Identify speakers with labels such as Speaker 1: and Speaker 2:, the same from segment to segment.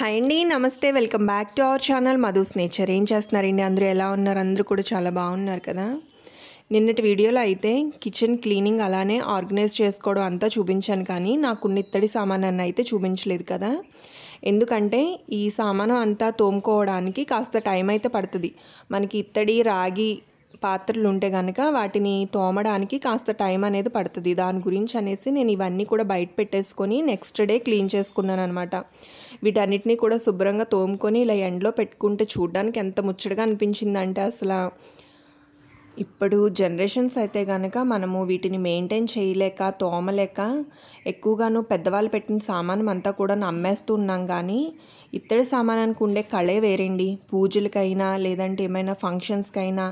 Speaker 1: hi అండి నమస్తే welcome back to our channel Madhu's nature ఏం చేస్తున్నారండి అందరూ ఎలా ఉన్నారు అందరూ కూడా చాలా బాగున్నారు కదా నిన్నటి వీడియోలో అయితే కిచెన్ క్లీనింగ్ అలానే ఆర్గనైజ్ చేసుకోవడం అంతా చూపించాను కానీ నాకున్న ఇత్తడి సామానాన్ని అయితే చూపించలేదు కదా ఎందుకంటే ఈ సామాను అంతా తోముకోవడానికి కాస్త టైం అయితే పడుతుంది మనకి ఇత్తడి రాగి పాత్రలు ఉంటే కనుక వాటిని తోమడానికి కాస్త టైం అనేది పడుతుంది దాని గురించి అనేసి నేను ఇవన్నీ కూడా బయట పెట్టేసుకొని నెక్స్ట్ డే క్లీన్ చేసుకున్నాను అనమాట వీటన్నిటిని కూడా శుభ్రంగా తోముకొని ఇలా ఎండలో పెట్టుకుంటే చూడడానికి ఎంత ముచ్చటగా అనిపించిందంటే అసలు ఇప్పుడు జనరేషన్స్ అయితే కనుక మనము వీటిని మెయింటైన్ చేయలేక తోమలేక ఎక్కువగాను పెద్దవాళ్ళు పెట్టిన సామానం అంతా కూడా ఉన్నాం కానీ ఇత్తడి సామానానికి ఉండే కళే వేరండి పూజలకైనా లేదంటే ఏమైనా ఫంక్షన్స్కైనా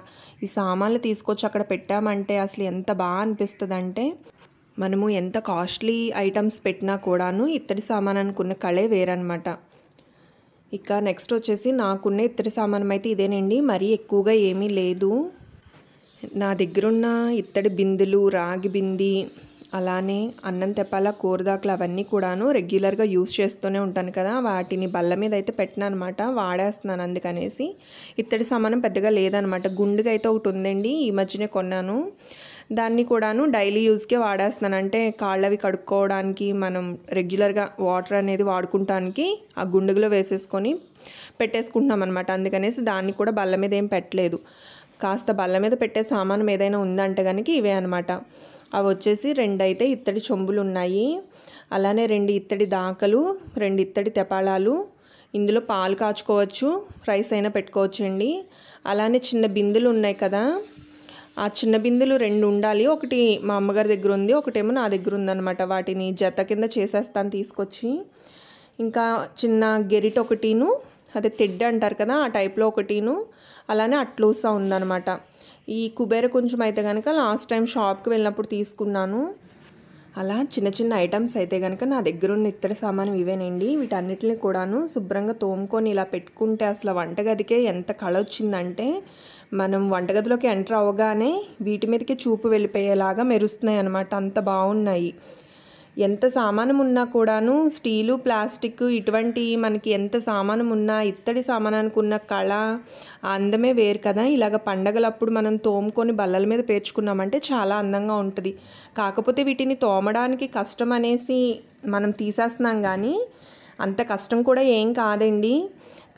Speaker 1: ఈ సామాన్లు తీసుకొచ్చి అక్కడ పెట్టామంటే అసలు ఎంత బాగా అంటే మనము ఎంత కాస్ట్లీ ఐటమ్స్ పెట్టినా కూడాను ఇత్తడి సామానానికి ఉన్న కళే వేరనమాట ఇక నెక్స్ట్ వచ్చేసి నాకున్న ఇత్తడి సామానం అయితే ఇదేనండి మరీ ఎక్కువగా ఏమీ లేదు నా దగ్గరున్న ఇత్తడి బిందులు రాగి బింది అలానే అన్నం తెప్పాల కూరదాకులు అవన్నీ కూడాను రెగ్యులర్గా యూస్ చేస్తూనే ఉంటాను కదా వాటిని బల్ల మీద అయితే పెట్టినా అనమాట వాడేస్తున్నాను అందుకనేసి ఇత్తడి సామానం పెద్దగా లేదనమాట గుండుగా అయితే ఒకటి ఉందండి ఈ మధ్యనే కొన్నాను దాన్ని కూడాను డైలీ యూస్కే వాడేస్తున్నాను అంటే కాళ్ళవి కడుక్కోవడానికి మనం రెగ్యులర్గా వాటర్ అనేది వాడుకుంటానికి ఆ గుండుగులో వేసేసుకొని పెట్టేసుకుంటున్నాం అనమాట అందుకనేసి దాన్ని కూడా బల్ల మీద ఏం పెట్టలేదు కాస్త బల్ల మీద పెట్టే సామాను ఏదైనా ఉందంటే కనుక ఇవే అనమాట అవి వచ్చేసి రెండైతే ఇత్తడి చెంబులు ఉన్నాయి అలానే రెండు ఇత్తడి దాకలు రెండు ఇత్తడి తెపాళాలు ఇందులో పాలు కాచుకోవచ్చు రైస్ అయినా పెట్టుకోవచ్చు అండి అలానే చిన్న బిందులు ఉన్నాయి కదా ఆ చిన్న బిందులు రెండు ఉండాలి ఒకటి మా అమ్మగారి దగ్గర ఉంది ఒకటేమో నా దగ్గర ఉందన్నమాట వాటిని జత కింద చేసేస్తాను తీసుకొచ్చి ఇంకా చిన్న గెరిట్ ఒకటిను అదే తెడ్డ అంటారు కదా ఆ టైప్లో ఒకటిను అలానే అట్లూసా ఉందనమాట ఈ కుబేర కొంచెం అయితే కనుక లాస్ట్ టైం షాప్కి వెళ్ళినప్పుడు తీసుకున్నాను అలా చిన్న చిన్న ఐటమ్స్ అయితే కనుక నా దగ్గర ఉన్న ఇత్తడి సామాను ఇవేనండి వీటన్నిటిని కూడాను శుభ్రంగా తోముకొని ఇలా పెట్టుకుంటే అసలు వంటగదికే ఎంత కళ వచ్చిందంటే మనం వంటగదిలోకి ఎంటర్ అవగానే వీటి మీదకే చూపు వెళ్ళిపోయేలాగా మెరుస్తున్నాయి అనమాట అంత బాగున్నాయి ఎంత సామానం ఉన్నా కూడాను స్టీలు ప్లాస్టిక్ ఇటువంటి మనకి ఎంత సామానం ఉన్నా ఇత్తడి సామానానికి ఉన్న కళ అందమే వేరు కదా ఇలాగ పండగలప్పుడు మనం తోముకొని బల్లల మీద పేర్చుకున్నామంటే చాలా అందంగా ఉంటుంది కాకపోతే వీటిని తోమడానికి కష్టం అనేసి మనం తీసేస్తున్నాం కానీ అంత కష్టం కూడా ఏం కాదండి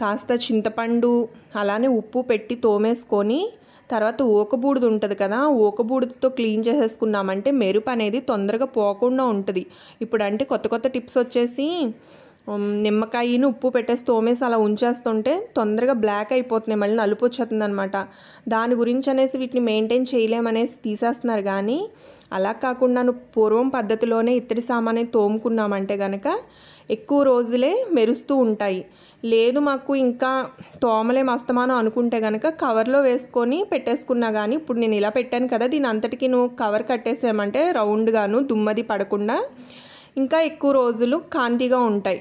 Speaker 1: కాస్త చింతపండు అలానే ఉప్పు పెట్టి తోమేసుకొని తర్వాత ఊకబూడిది ఉంటుంది కదా ఊకబూడిదతో క్లీన్ చేసేసుకున్నామంటే మెరుపు అనేది తొందరగా పోకుండా ఉంటుంది ఇప్పుడు అంటే కొత్త కొత్త టిప్స్ వచ్చేసి నిమ్మకాయను ఉప్పు పెట్టేసి తోమేసి అలా ఉంచేస్తుంటే తొందరగా బ్లాక్ అయిపోతున్నాయి మళ్ళీ నలుపు వచ్చేస్తుంది అనమాట దాని గురించి అనేసి వీటిని మెయింటైన్ చేయలేమనేసి తీసేస్తున్నారు కానీ అలా కాకుండా పూర్వం పద్ధతిలోనే ఇత్తడి సామాన్ని తోముకున్నామంటే కనుక ఎక్కువ రోజులే మెరుస్తూ ఉంటాయి లేదు మాకు ఇంకా తోమలే మస్తమానం అనుకుంటే కనుక కవర్లో వేసుకొని పెట్టేసుకున్నా కానీ ఇప్పుడు నేను ఇలా పెట్టాను కదా దీని అంతటికి నువ్వు కవర్ కట్టేసామంటే రౌండ్గాను దుమ్మది పడకుండా ఇంకా ఎక్కువ రోజులు కాంతిగా ఉంటాయి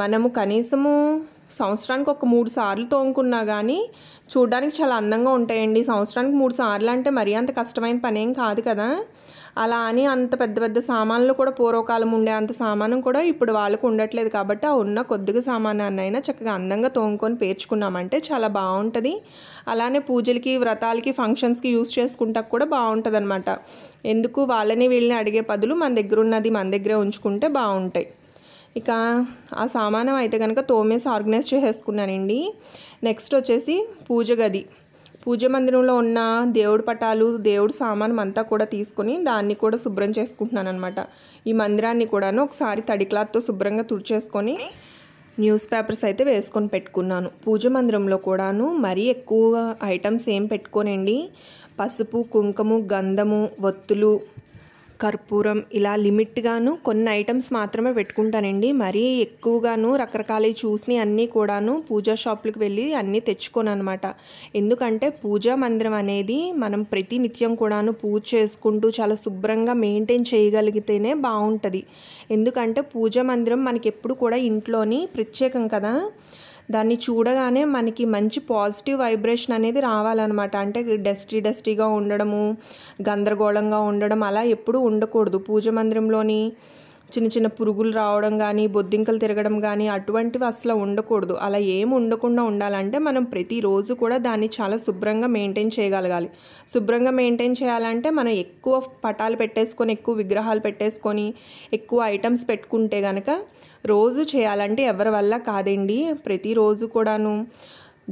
Speaker 1: మనము కనీసము సంవత్సరానికి ఒక మూడు సార్లు తోముకున్నా కానీ చూడడానికి చాలా అందంగా ఉంటాయండి సంవత్సరానికి మూడు సార్లు అంటే మరీ అంత కష్టమైన పనేం కాదు కదా అలా అని అంత పెద్ద పెద్ద సామాన్లు కూడా పూర్వకాలం ఉండే అంత సామానం కూడా ఇప్పుడు వాళ్ళకు ఉండట్లేదు కాబట్టి ఆ ఉన్న కొద్దిగా సామానాన్నైనా చక్కగా అందంగా తోముకొని పేర్చుకున్నామంటే చాలా బాగుంటుంది అలానే పూజలకి వ్రతాలకి ఫంక్షన్స్కి యూస్ చేసుకుంటా కూడా బాగుంటుంది ఎందుకు వాళ్ళని వీళ్ళని అడిగే పదులు మన దగ్గర ఉన్నది మన దగ్గరే ఉంచుకుంటే బాగుంటాయి ఇక ఆ సామానం అయితే కనుక తోమేసి ఆర్గనైజ్ చేసేసుకున్నానండి నెక్స్ట్ వచ్చేసి పూజ గది పూజ మందిరంలో ఉన్న దేవుడు పటాలు దేవుడు సామానం అంతా కూడా తీసుకొని దాన్ని కూడా శుభ్రం చేసుకుంటున్నాను అనమాట ఈ మందిరాన్ని కూడాను ఒకసారి తడి క్లాత్తో శుభ్రంగా తుడిచేసుకొని న్యూస్ పేపర్స్ అయితే వేసుకొని పెట్టుకున్నాను పూజ మందిరంలో కూడాను మరీ ఎక్కువ ఐటమ్స్ ఏం పెట్టుకోనండి పసుపు కుంకుమ గంధము ఒత్తులు కర్పూరం ఇలా లిమిట్గాను కొన్ని ఐటమ్స్ మాత్రమే పెట్టుకుంటానండి మరీ ఎక్కువగాను రకరకాల చూసి అన్నీ కూడాను పూజా షాప్లకు వెళ్ళి అన్నీ తెచ్చుకోను అనమాట ఎందుకంటే పూజా మందిరం అనేది మనం ప్రతి నిత్యం కూడాను పూజ చేసుకుంటూ చాలా శుభ్రంగా మెయింటైన్ చేయగలిగితేనే బాగుంటుంది ఎందుకంటే పూజా మందిరం మనకి ఎప్పుడు కూడా ఇంట్లోని ప్రత్యేకం కదా దాన్ని చూడగానే మనకి మంచి పాజిటివ్ వైబ్రేషన్ అనేది రావాలన్నమాట అంటే డస్టీ డస్టీగా ఉండడము గందరగోళంగా ఉండడం అలా ఎప్పుడూ ఉండకూడదు పూజ మందిరంలోని చిన్న చిన్న పురుగులు రావడం కానీ బొద్దింకలు తిరగడం కానీ అటువంటివి అసలు ఉండకూడదు అలా ఏం ఉండకుండా ఉండాలంటే మనం ప్రతిరోజు కూడా దాన్ని చాలా శుభ్రంగా మెయింటైన్ చేయగలగాలి శుభ్రంగా మెయింటైన్ చేయాలంటే మనం ఎక్కువ పటాలు పెట్టేసుకొని ఎక్కువ విగ్రహాలు పెట్టేసుకొని ఎక్కువ ఐటమ్స్ పెట్టుకుంటే కనుక రోజు చేయాలంటే ఎవరి వల్ల కాదండి ప్రతిరోజు కూడాను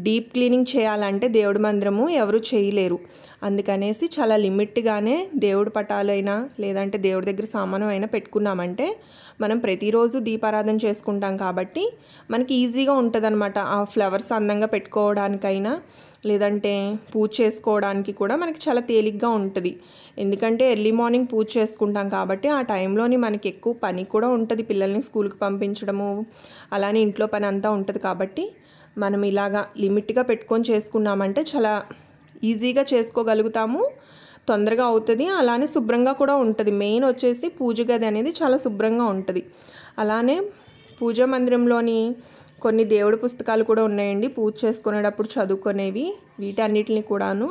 Speaker 1: డీప్ క్లీనింగ్ చేయాలంటే దేవుడి మందిరము ఎవరు చేయలేరు అందుకనేసి చాలా లిమిట్గానే దేవుడి పటాలైనా లేదంటే దేవుడి దగ్గర సామాను అయినా పెట్టుకున్నామంటే మనం ప్రతిరోజు దీపారాధన చేసుకుంటాం కాబట్టి మనకి ఈజీగా అనమాట ఆ ఫ్లవర్స్ అందంగా పెట్టుకోవడానికైనా లేదంటే పూజ చేసుకోవడానికి కూడా మనకి చాలా తేలిగ్గా ఉంటుంది ఎందుకంటే ఎర్లీ మార్నింగ్ పూజ చేసుకుంటాం కాబట్టి ఆ టైంలోని మనకి ఎక్కువ పని కూడా ఉంటుంది పిల్లల్ని స్కూల్కి పంపించడము అలానే ఇంట్లో పని అంతా ఉంటుంది కాబట్టి మనం ఇలాగా లిమిట్గా పెట్టుకొని చేసుకున్నామంటే చాలా ఈజీగా చేసుకోగలుగుతాము తొందరగా అవుతుంది అలానే శుభ్రంగా కూడా ఉంటుంది మెయిన్ వచ్చేసి పూజ గది అనేది చాలా శుభ్రంగా ఉంటుంది అలానే పూజా మందిరంలోని కొన్ని దేవుడి పుస్తకాలు కూడా ఉన్నాయండి పూజ చేసుకునేటప్పుడు చదువుకునేవి వీటన్నిటిని కూడాను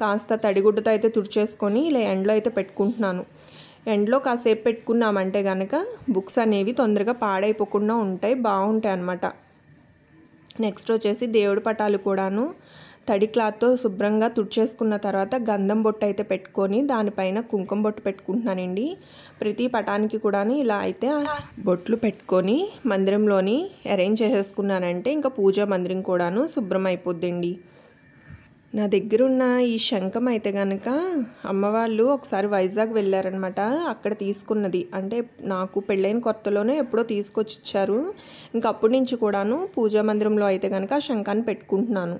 Speaker 1: కాస్త తడిగుడ్డతో అయితే తుడిచేసుకొని ఇలా ఎండలో అయితే పెట్టుకుంటున్నాను ఎండలో కాసేపు పెట్టుకున్నామంటే కనుక బుక్స్ అనేవి తొందరగా పాడైపోకుండా ఉంటాయి బాగుంటాయి అన్నమాట నెక్స్ట్ వచ్చేసి దేవుడి పటాలు కూడాను తడి క్లాత్తో శుభ్రంగా తుడిచేసుకున్న తర్వాత గంధం బొట్టు అయితే పెట్టుకొని దానిపైన కుంకుమ బొట్టు పెట్టుకుంటున్నానండి ప్రతి పటానికి కూడా ఇలా అయితే బొట్లు పెట్టుకొని మందిరంలోని అరేంజ్ చేసేసుకున్నానంటే ఇంకా పూజా మందిరం కూడాను శుభ్రం అయిపోద్దండి నా దగ్గర ఉన్న ఈ శంఖం అయితే కనుక అమ్మవాళ్ళు ఒకసారి వైజాగ్ వెళ్ళారనమాట అక్కడ తీసుకున్నది అంటే నాకు పెళ్ళైన కొత్తలోనే ఎప్పుడో తీసుకొచ్చి ఇచ్చారు ఇంకా అప్పటి నుంచి కూడాను పూజా మందిరంలో అయితే కనుక ఆ శంఖాన్ని పెట్టుకుంటున్నాను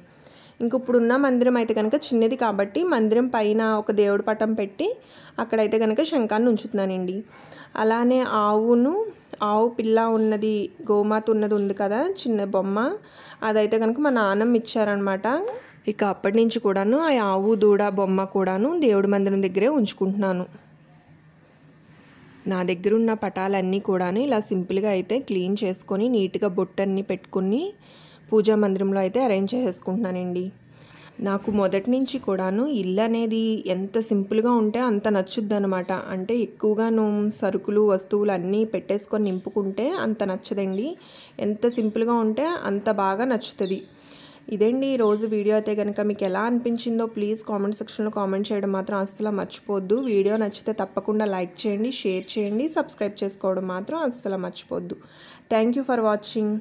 Speaker 1: ఇంక ఇప్పుడున్న మందిరం అయితే కనుక చిన్నది కాబట్టి మందిరం పైన ఒక దేవుడి పటం పెట్టి అక్కడైతే కనుక శంఖాన్ని ఉంచుతున్నానండి అలానే ఆవును ఆవు పిల్ల ఉన్నది గోమాత ఉన్నది ఉంది కదా చిన్న బొమ్మ అదైతే కనుక మా నాన్నమ్మ ఇచ్చారనమాట ఇక అప్పటి నుంచి కూడాను ఆ ఆవు దూడ బొమ్మ కూడాను దేవుడి మందిరం దగ్గరే ఉంచుకుంటున్నాను నా దగ్గర ఉన్న పటాలన్నీ కూడాను ఇలా సింపుల్గా అయితే క్లీన్ చేసుకొని నీట్గా బొట్టన్ని పెట్టుకుని పూజా మందిరంలో అయితే అరేంజ్ చేసుకుంటున్నానండి నాకు మొదటి నుంచి కూడాను ఇల్లు అనేది ఎంత సింపుల్గా ఉంటే అంత నచ్చుద్ది అనమాట అంటే ఎక్కువగాను సరుకులు వస్తువులు అన్నీ పెట్టేసుకొని నింపుకుంటే అంత నచ్చదండి ఎంత సింపుల్గా ఉంటే అంత బాగా నచ్చుతుంది ఇదండి ఈరోజు వీడియో అయితే కనుక మీకు ఎలా అనిపించిందో ప్లీజ్ కామెంట్ సెక్షన్లో కామెంట్ చేయడం మాత్రం అస్సలు మర్చిపోద్దు వీడియో నచ్చితే తప్పకుండా లైక్ చేయండి షేర్ చేయండి సబ్స్క్రైబ్ చేసుకోవడం మాత్రం అస్సలు మర్చిపోద్దు థ్యాంక్ ఫర్ వాచింగ్